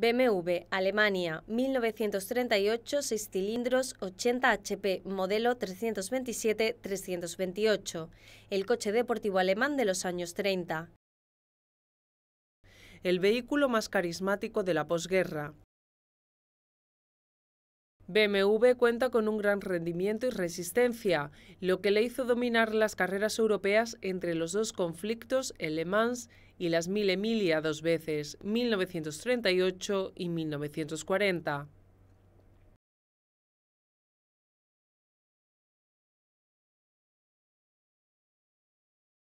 BMW, Alemania, 1938, 6 cilindros, 80 HP, modelo 327-328, el coche deportivo alemán de los años 30. El vehículo más carismático de la posguerra. BMW cuenta con un gran rendimiento y resistencia, lo que le hizo dominar las carreras europeas entre los dos conflictos, el Le Mans y las Mil Emilia dos veces, 1938 y 1940.